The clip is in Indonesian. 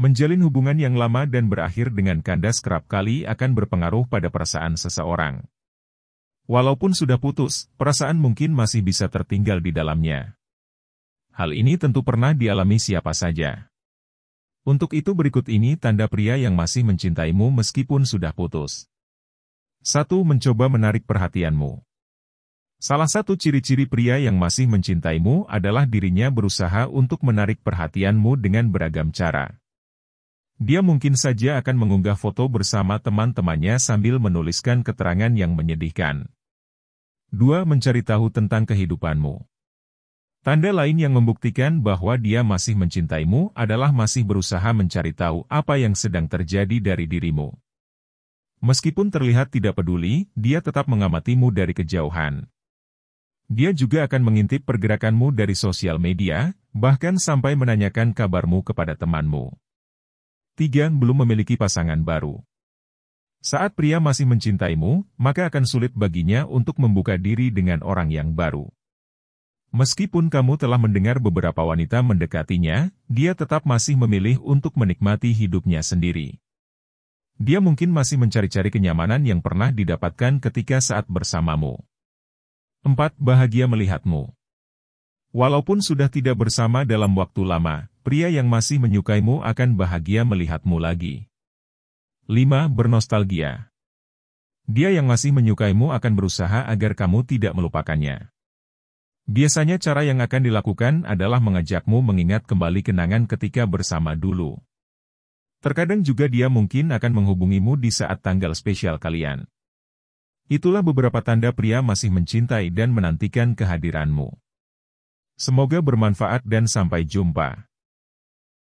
Menjalin hubungan yang lama dan berakhir dengan kandas kerap kali akan berpengaruh pada perasaan seseorang. Walaupun sudah putus, perasaan mungkin masih bisa tertinggal di dalamnya. Hal ini tentu pernah dialami siapa saja. Untuk itu berikut ini tanda pria yang masih mencintaimu meskipun sudah putus. 1. Mencoba menarik perhatianmu. Salah satu ciri-ciri pria yang masih mencintaimu adalah dirinya berusaha untuk menarik perhatianmu dengan beragam cara. Dia mungkin saja akan mengunggah foto bersama teman-temannya sambil menuliskan keterangan yang menyedihkan. 2. Mencari tahu tentang kehidupanmu. Tanda lain yang membuktikan bahwa dia masih mencintaimu adalah masih berusaha mencari tahu apa yang sedang terjadi dari dirimu. Meskipun terlihat tidak peduli, dia tetap mengamatimu dari kejauhan. Dia juga akan mengintip pergerakanmu dari sosial media, bahkan sampai menanyakan kabarmu kepada temanmu. Tigang belum memiliki pasangan baru. Saat pria masih mencintaimu, maka akan sulit baginya untuk membuka diri dengan orang yang baru. Meskipun kamu telah mendengar beberapa wanita mendekatinya, dia tetap masih memilih untuk menikmati hidupnya sendiri. Dia mungkin masih mencari-cari kenyamanan yang pernah didapatkan ketika saat bersamamu. 4. Bahagia melihatmu. Walaupun sudah tidak bersama dalam waktu lama, pria yang masih menyukaimu akan bahagia melihatmu lagi. 5. Bernostalgia Dia yang masih menyukaimu akan berusaha agar kamu tidak melupakannya. Biasanya cara yang akan dilakukan adalah mengajakmu mengingat kembali kenangan ketika bersama dulu. Terkadang juga dia mungkin akan menghubungimu di saat tanggal spesial kalian. Itulah beberapa tanda pria masih mencintai dan menantikan kehadiranmu. Semoga bermanfaat dan sampai jumpa.